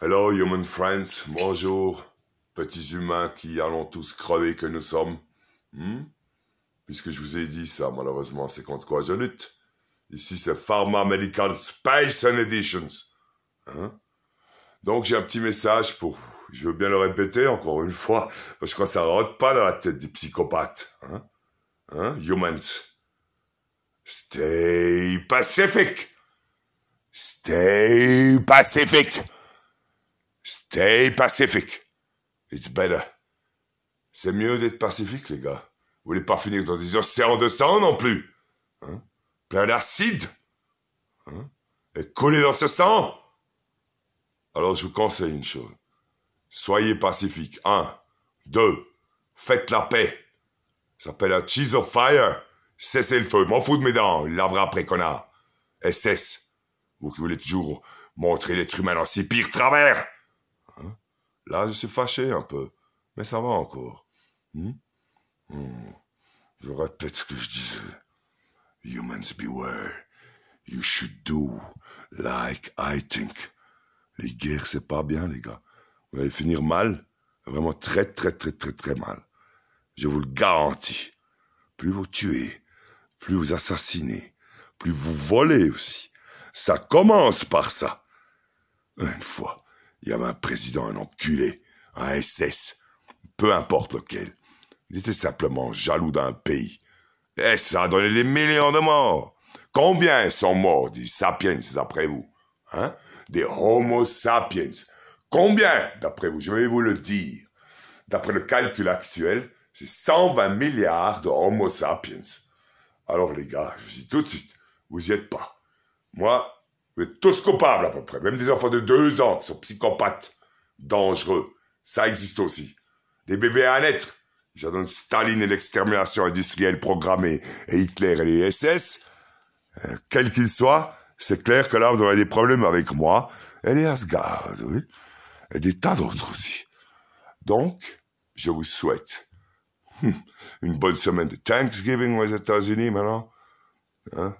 Hello, human friends. Bonjour, petits humains qui allons tous crever que nous sommes. Hmm? Puisque je vous ai dit ça, malheureusement, c'est contre quoi je lutte. Ici, c'est Pharma Medical Space and Editions. Hein? Donc, j'ai un petit message pour Je veux bien le répéter encore une fois, parce que je crois ça rentre pas dans la tête des psychopathes. Hein? Hein? Humans. Stay pacific. Stay pacific. Stay pacific. It's better. C'est mieux d'être pacifique, les gars. Vous voulez pas finir dans des océans de sang non plus. Hein? Plein d'acide. Hein? Et coller dans ce sang. Alors je vous conseille une chose. Soyez pacifique. Un. Deux. Faites la paix. Ça s'appelle un cheese of fire. Cessez le feu. M'en fous de mes dents. Il lavera après, connard. Et cesse. Vous qui voulez toujours montrer l'être humain dans ses pires travers. Là, je suis fâché un peu, mais ça va encore. Hmm? peut hmm. Je répète ce que je disais. Humans beware. You should do like I think. Les guerres, c'est pas bien, les gars. Vous allez finir mal, vraiment très, très, très, très, très mal. Je vous le garantis. Plus vous tuez, plus vous assassinez, plus vous volez aussi. Ça commence par ça. Une fois, il y avait un président, un enculé, un SS, peu importe lequel. Il était simplement jaloux d'un pays. Et eh, ça a donné des millions de morts. Combien sont morts, des Sapiens, d'après vous hein? Des Homo sapiens. Combien, d'après vous Je vais vous le dire. D'après le calcul actuel, c'est 120 milliards de Homo sapiens. Alors les gars, je dis tout de suite, vous y êtes pas. Moi, vous tous coupables à peu près. Même des enfants de deux ans qui sont psychopathes, dangereux. Ça existe aussi. Des bébés à naître. Ils en Staline et l'extermination industrielle programmée et Hitler et les SS. quels euh, quel qu'il soit, c'est clair que là, vous aurez des problèmes avec moi et les Asgard, oui. Et des tas d'autres aussi. Donc, je vous souhaite hum, une bonne semaine de Thanksgiving aux États-Unis maintenant. Hein?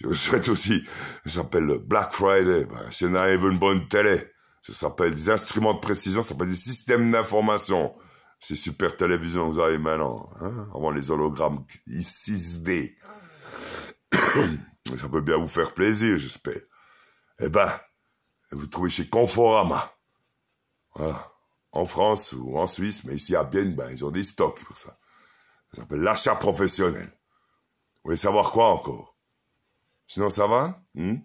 Je vous souhaite aussi, ça s'appelle Black Friday, ben, c'est une une bonne télé. Ça s'appelle des instruments de précision, ça s'appelle des systèmes d'information. C'est super télévision que vous avez maintenant, hein, avant les hologrammes 6D. ça peut bien vous faire plaisir, j'espère. Eh ben, vous trouvez chez Conforama. En France ou en Suisse, mais ici à Bienne, ben, ils ont des stocks pour ça. Ça s'appelle l'achat professionnel. Vous voulez savoir quoi encore Sinon, ça va hmm?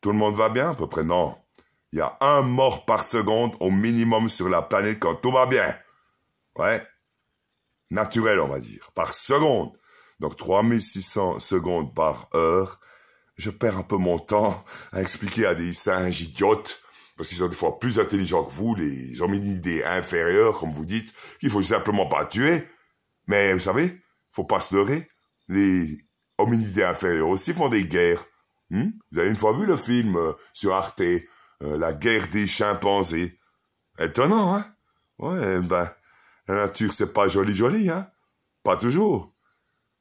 Tout le monde va bien à peu près Non. Il y a un mort par seconde au minimum sur la planète quand tout va bien. Ouais. Naturel, on va dire. Par seconde. Donc 3600 secondes par heure. Je perds un peu mon temps à expliquer à des singes idiotes, parce qu'ils sont des fois plus intelligents que vous, les hominidés inférieurs, comme vous dites, qu'il faut simplement pas tuer. Mais vous savez, faut pas se leurrer. Les hominidés inférieurs aussi font des guerres. Hmm? Vous avez une fois vu le film euh, sur Arte, euh, La guerre des chimpanzés Étonnant, hein Ouais, ben, la nature, c'est pas joli joli, hein Pas toujours.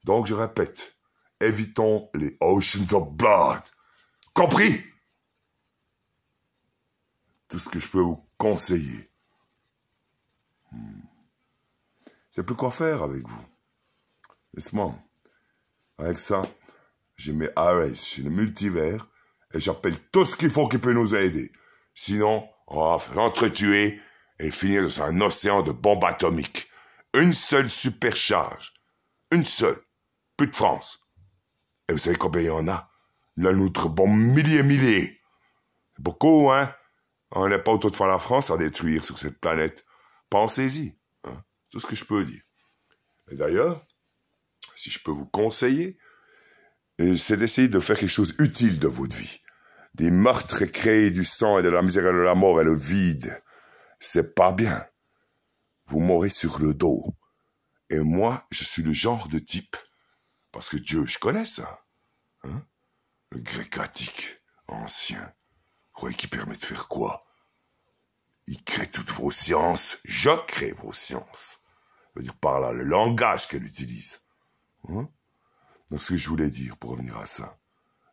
Donc, je répète, évitons les oceans of blood. Compris Tout ce que je peux vous conseiller. Hmm. C'est plus quoi faire avec vous. Laisse-moi. Avec ça, j'ai mets Ares chez le multivers et j'appelle tout ce qu'il faut qui peut nous aider. Sinon, on va l'entretuer et finir dans un océan de bombes atomiques. Une seule supercharge. Une seule. Plus de France. Et vous savez combien il y en a Là, notre bon milliers, milliers. Beaucoup, hein On n'est pas autant de la France à détruire sur cette planète. Pensez-y. Hein? Tout ce que je peux dire. Et d'ailleurs, si je peux vous conseiller, euh, c'est d'essayer de faire quelque chose utile de votre vie. Des meurtres créés du sang et de la misère et de la mort et le vide, c'est pas bien. Vous mourrez sur le dos. Et moi, je suis le genre de type, parce que Dieu, je connais ça. Hein, le grec attique, ancien. Croyez qui permet de faire quoi Il crée toutes vos sciences, je crée vos sciences. Je veux dire par là le langage qu'elle utilise. Hein? Donc ce que je voulais dire pour revenir à ça,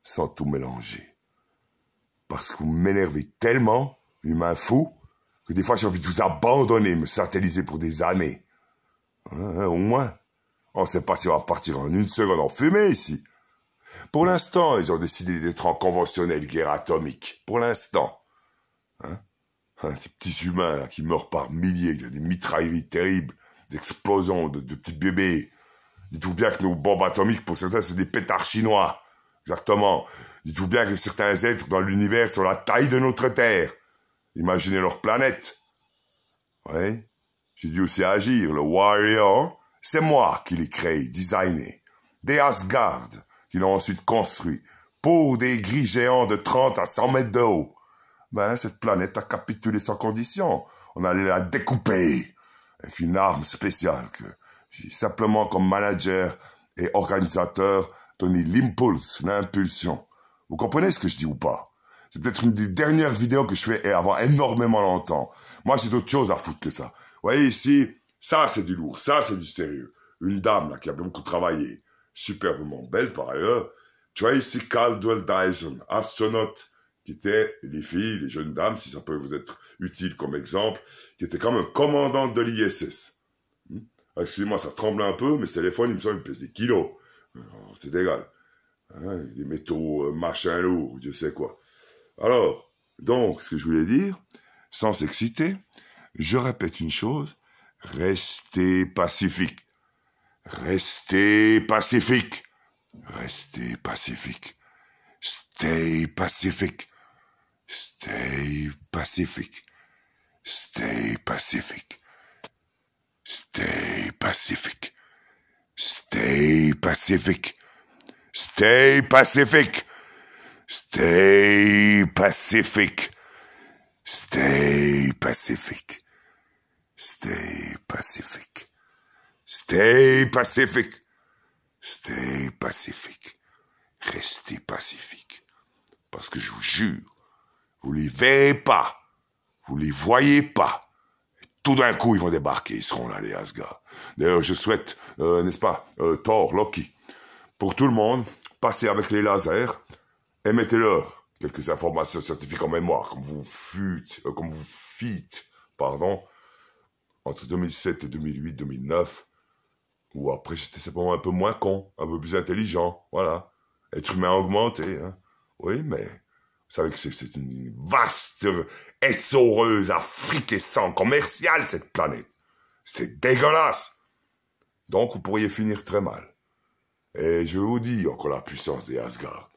sans tout mélanger. Parce que vous m'énervez tellement, humain fou, que des fois j'ai envie de vous abandonner, me satelliser pour des années. Hein, hein, au moins. On ne sait pas si on va partir en une seconde en fumée ici. Pour l'instant, ils ont décidé d'être en conventionnel guerre atomique. Pour l'instant. Hein Des petits humains qui meurent par milliers, des mitrailleries terribles, d'explosions de petits bébés. Dites-vous bien que nos bombes atomiques, pour certains, c'est des pétards chinois. Exactement. Dites-vous bien que certains êtres dans l'univers sont la taille de notre Terre. Imaginez leur planète. Oui. J'ai dû aussi agir. Le Warrior, c'est moi qui l'ai créé, designé. Des Asgard, qui l'ont ensuite construit, pour des gris géants de 30 à 100 mètres de haut. Ben, cette planète a capitulé sans condition. On allait la découper avec une arme spéciale que simplement comme manager et organisateur, donner l'impulse, l'impulsion. Vous comprenez ce que je dis ou pas C'est peut-être une des dernières vidéos que je fais et avoir énormément longtemps. Moi, j'ai d'autres choses à foutre que ça. Vous voyez ici, ça c'est du lourd, ça c'est du sérieux. Une dame là qui a beaucoup travaillé, superbement belle par ailleurs. ici Caldwell Dyson, astronaute, qui était les filles, les jeunes dames, si ça peut vous être utile comme exemple, qui était comme un commandant de l'ISS. Ah, excusez-moi, ça tremble un peu, mais ce téléphone, il me semble, il pèse des kilos. Oh, c'est égal. les ah, des métaux, euh, machin lourd, je sais quoi. Alors, donc, ce que je voulais dire, sans s'exciter, je répète une chose, restez pacifique. Restez pacifique. Restez pacifique. Stay pacifique. Stay pacifique. Stay pacifique. Stay Pacific. Stay Pacific. Stay Pacific. Stay Pacific. Stay Pacific. Stay Pacific. Stay Pacific. Stay Pacific. Restez pacifique. Parce que je vous jure, vous les verrez pas. Vous les voyez pas tout d'un coup, ils vont débarquer, ils seront là, les Asgard. D'ailleurs, je souhaite, euh, n'est-ce pas, euh, Thor, Loki, pour tout le monde, passez avec les lasers et mettez-leur quelques informations scientifiques en mémoire, comme vous fûtes, euh, comme vous fîtes, pardon, entre 2007 et 2008, 2009, ou après j'étais simplement un peu moins con, un peu plus intelligent, voilà. Être humain augmenté, hein. Oui, mais vous savez que c'est une vaste, essoreuse, sans commerciale, cette planète. C'est dégueulasse. Donc, vous pourriez finir très mal. Et je vous dis, encore la puissance des Asgard,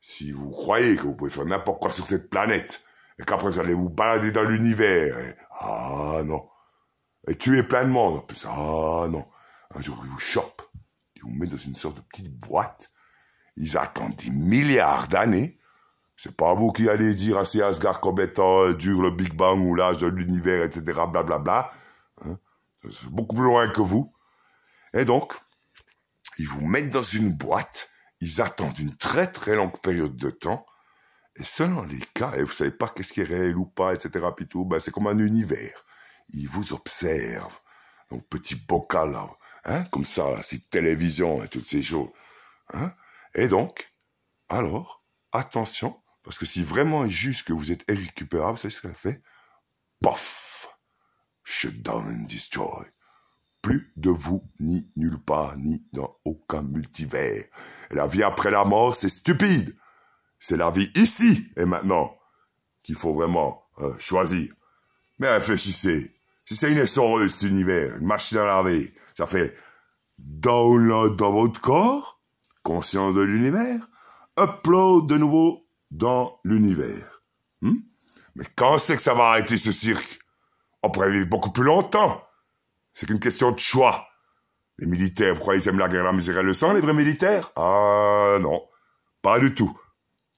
si vous croyez que vous pouvez faire n'importe quoi sur cette planète, et qu'après vous allez vous balader dans l'univers, ah non, et tuer plein de monde, ah non, un jour ils vous chopent, ils vous mettent dans une sorte de petite boîte, ils attendent des milliards d'années, c'est pas vous qui allez dire à ces Asgard comme étant euh, dur le Big Bang ou l'âge de l'univers, etc. Blablabla. Hein. C'est beaucoup plus loin que vous. Et donc, ils vous mettent dans une boîte, ils attendent une très très longue période de temps, et selon les cas, et vous savez pas qu'est-ce qui est réel ou pas, etc. Ben, c'est comme un univers. Ils vous observent, donc petit bocal là, hein, comme ça, là, c'est télévision et toutes ces choses. Hein. Et donc, alors, attention, parce que si vraiment juste que vous êtes irrécupérable, c'est ce qu'elle fait Paf Shut down and destroy. Plus de vous, ni nulle part, ni dans aucun multivers. Et la vie après la mort, c'est stupide. C'est la vie ici et maintenant qu'il faut vraiment euh, choisir. Mais réfléchissez. Si c'est une essoreuse, cet univers, une machine à laver, ça fait download dans votre corps, conscience de l'univers, upload de nouveau dans l'univers. Hmm? Mais quand c'est que ça va arrêter ce cirque On pourrait vivre beaucoup plus longtemps. C'est qu'une question de choix. Les militaires, vous croyez qu'ils aiment la guerre, la misère et le sang, les vrais militaires Ah non, pas du tout.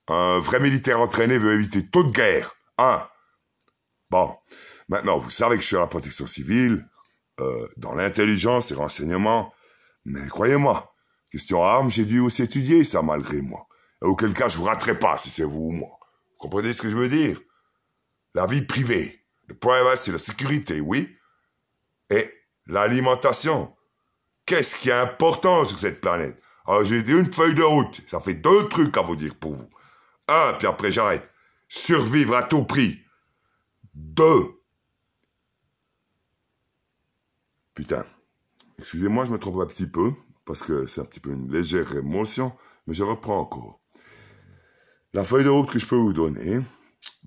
Un vrai militaire entraîné veut éviter toute guerre. Hein Bon, maintenant, vous savez que je suis à la protection civile, euh, dans l'intelligence et renseignement, mais croyez-moi, question armes, j'ai dû aussi étudier ça malgré moi. Auquel cas, je vous raterai pas si c'est vous ou moi. Vous comprenez ce que je veux dire La vie privée, le privacy, hein, la sécurité, oui. Et l'alimentation. Qu'est-ce qui est important sur cette planète Alors, ah, j'ai dit une feuille de route. Ça fait deux trucs à vous dire pour vous. Un, puis après j'arrête. Survivre à tout prix. Deux. Putain. Excusez-moi, je me trompe un petit peu, parce que c'est un petit peu une légère émotion, mais je reprends encore. La feuille de route que je peux vous donner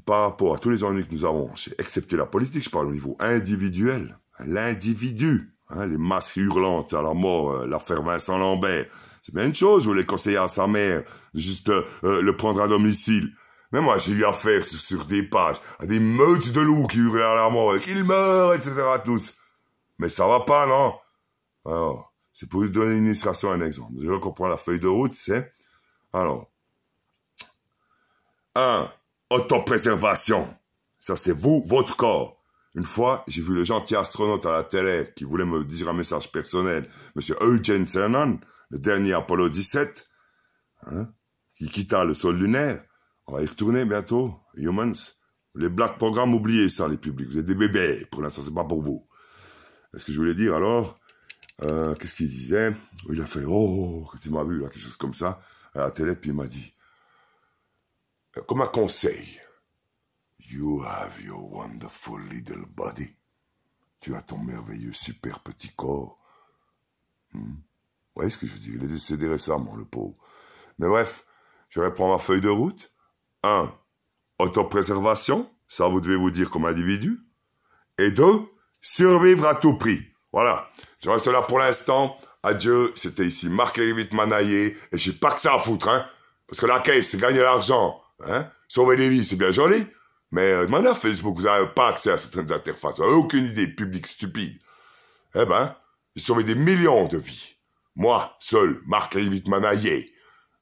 par rapport à tous les ennuis que nous avons, excepté la politique, je parle au niveau individuel, hein, l'individu, hein, les masques hurlantes à la mort, euh, l'affaire Vincent Lambert, c'est bien une chose, vous les conseiller à sa mère, juste euh, le prendre à domicile. Mais moi, j'ai eu affaire sur, des pages à des meutes de loups qui hurlaient à la mort, qu'ils meurent, etc. tous. Mais ça va pas, non Alors, c'est pour vous donner une illustration, un exemple. Je comprends la feuille de route, c'est... Alors, 1. Autopréservation. Ça, c'est vous, votre corps. Une fois, j'ai vu le gentil astronaute à la télé qui voulait me dire un message personnel, Monsieur Eugene Cernan, le dernier Apollo 17, hein, qui quitta le sol lunaire. On va y retourner bientôt, humans. Les black programmes, oubliez ça, les publics. Vous êtes des bébés. Pour l'instant, c'est pas pour vous. Est-ce que je voulais dire alors euh, Qu'est-ce qu'il disait Il a fait Oh, quand il m'a vu, quelque chose comme ça, à la télé, puis il m'a dit comme un conseil. You have your wonderful little body. Tu as ton merveilleux super petit corps. Hmm? Vous voyez ce que je dis Il est décédé récemment, le pauvre. Mais bref, je vais prendre ma feuille de route. 1. Autopréservation, ça vous devez vous dire comme individu. Et 2. Survivre à tout prix. Voilà. Je reste là pour l'instant. Adieu. C'était ici Marc-Éric Manaillé. Et j'ai pas que ça à foutre, hein. Parce que la caisse, c'est gagner l'argent. Hein? Sauver des vies, c'est bien joli, mais euh, demandez Facebook, vous n'avez pas accès à certaines interfaces, vous n'avez aucune idée, public stupide. Eh ben, ils sauvé des millions de vies. Moi, seul, Marc Wittmann manaillé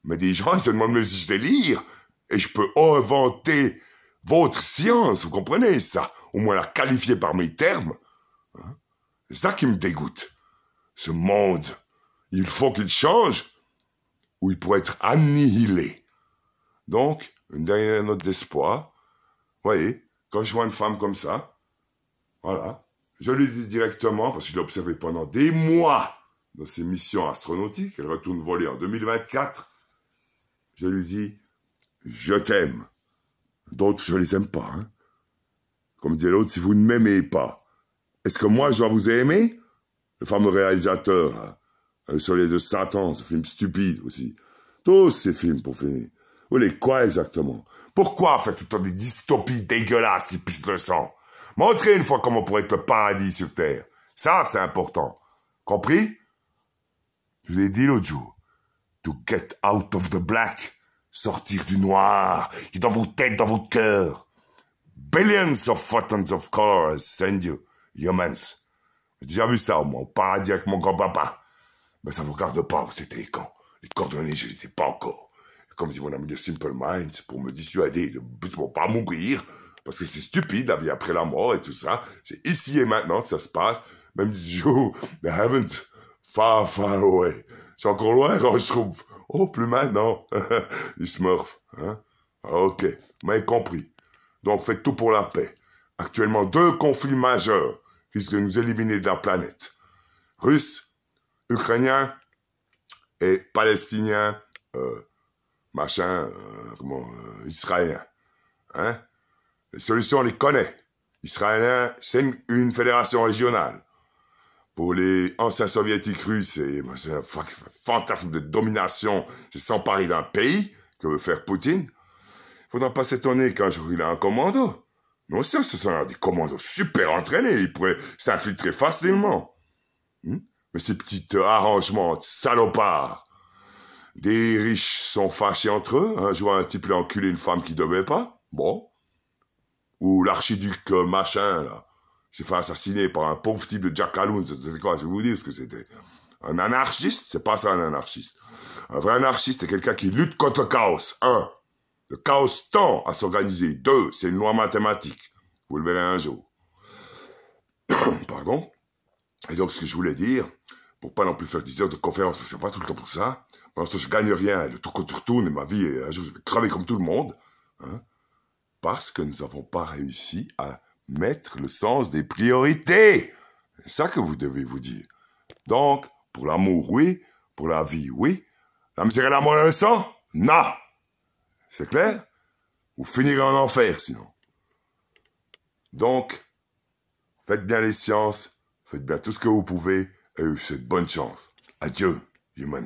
Mais des gens, ils se demandent même si je sais lire, et je peux inventer votre science, vous comprenez ça Au moins la qualifier par mes termes. Hein? C'est ça qui me dégoûte. Ce monde, il faut qu'il change, ou il pourrait être annihilé. Donc, une dernière note d'espoir. Voyez, quand je vois une femme comme ça, voilà, je lui dis directement, parce que je l'ai observée pendant des mois dans ses missions astronautiques, elle retourne voler en 2024, je lui dis, je t'aime. D'autres, je les aime pas. Hein. Comme dit l'autre, si vous ne m'aimez pas, est-ce que moi, je dois vous aimer Le fameux réalisateur, Le Soleil de Satan, ce film stupide aussi. Tous ces films, pour finir. Vous voulez quoi exactement Pourquoi faire tout le temps des dystopies dégueulasses qui pissent le sang Montrez une fois comment pourrait être le paradis sur Terre. Ça, c'est important. Compris Je vous l'ai dit l'autre jour. To get out of the black. Sortir du noir qui est dans vos têtes, dans votre cœur. Billions of photons of colors send you, humans. J'ai déjà vu ça, au moins, au paradis avec mon grand-papa. Mais ça vous regarde pas, c'était quand Les coordonnées, je les ai pas encore comme dit mon ami de Simple mind, pour me dissuader, de ne pas mourir, parce que c'est stupide, la vie après la mort et tout ça. C'est ici et maintenant que ça se passe. Même du jour, the heavens, far, far away. C'est encore loin quand je trouve. Oh, plus maintenant. Il se Hein? Ah, ok, mais compris. Donc faites tout pour la paix. Actuellement, deux conflits majeurs risquent de nous éliminer de la planète. Russes, Ukrainiens et Palestiniens. Euh, machin, euh, comment, euh, israélien. Hein Les solutions, on les connaît. Israélien, c'est une, fédération régionale. Pour les anciens soviétiques russes, c'est bah, un fantasme de domination, c'est s'emparer d'un pays que veut faire Poutine. Faudra pas s'étonner qu'un jour il a un commando. Non, ça, ce sont des commandos super entraînés, ils pourraient s'infiltrer facilement. Hmm? Mais ces petits euh, arrangements de salopards des riches sont fâchés entre eux. Un hein. jour, un type l'a enculé une femme qui ne devait pas. Bon. Ou l'archiduc euh, machin, là, s'est fait assassiner par un pauvre type de Jack C'est quoi Je vais vous dire ce que c'était. Un anarchiste C'est pas ça, un anarchiste. Un vrai anarchiste est quelqu'un qui lutte contre le chaos. Un, le chaos tend à s'organiser. Deux, c'est une loi mathématique. Vous le verrez un jour. Pardon. Et donc, ce que je voulais dire, pour pas non plus faire 10 heures de conférence, parce que c'est pas tout le temps pour ça. parce que je gagne rien, le truc retourne, tourne, et ma vie, un jour, je vais crever comme tout le monde. Hein. parce que nous n'avons pas réussi à mettre le sens des priorités. C'est ça que vous devez vous dire. Donc, pour l'amour, oui. Pour la vie, oui. La misère et l'amour et le sang, non. C'est clair Vous finirez en enfer, sinon. Donc, faites bien les sciences, faites bien tout ce que vous pouvez, et eu cette bonne chance. Adieu, humans.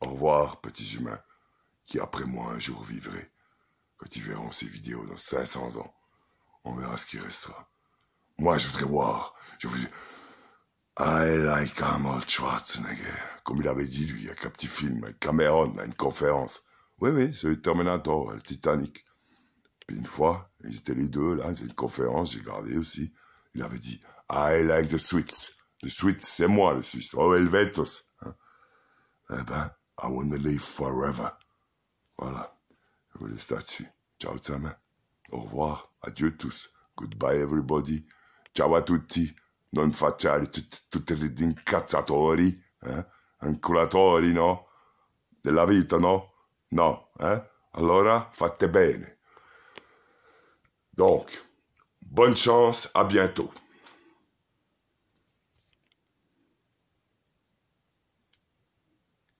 Au revoir, petits humains, qui après moi un jour vivraient. Quand ils verront ces vidéos dans 500 ans, on verra ce qui restera. Moi, je voudrais voir. Je vous... I like Arnold Schwarzenegger. Comme il avait dit, lui, a qu'un petit film, Cameron, à une conférence. Oui, oui, c'est le Terminator, le Titanic. Puis une fois, ils étaient les deux, là, une conférence, j'ai gardé aussi. Il avait dit, I like the sweets. Le Suisse, c'est moi, le Suisse. Oh, Helvetos. Eh ben, I wanna live forever. Voilà. Je voulais là-dessus. Ciao, Tsama. Au revoir. Adieu tous. Goodbye, everybody. Ciao a tutti. Non facciare tutti gli incazzatori, eh? Anculatori, no? Della vita, no? No, eh? Allora fate bene. Donc, bonne chance, A bientôt.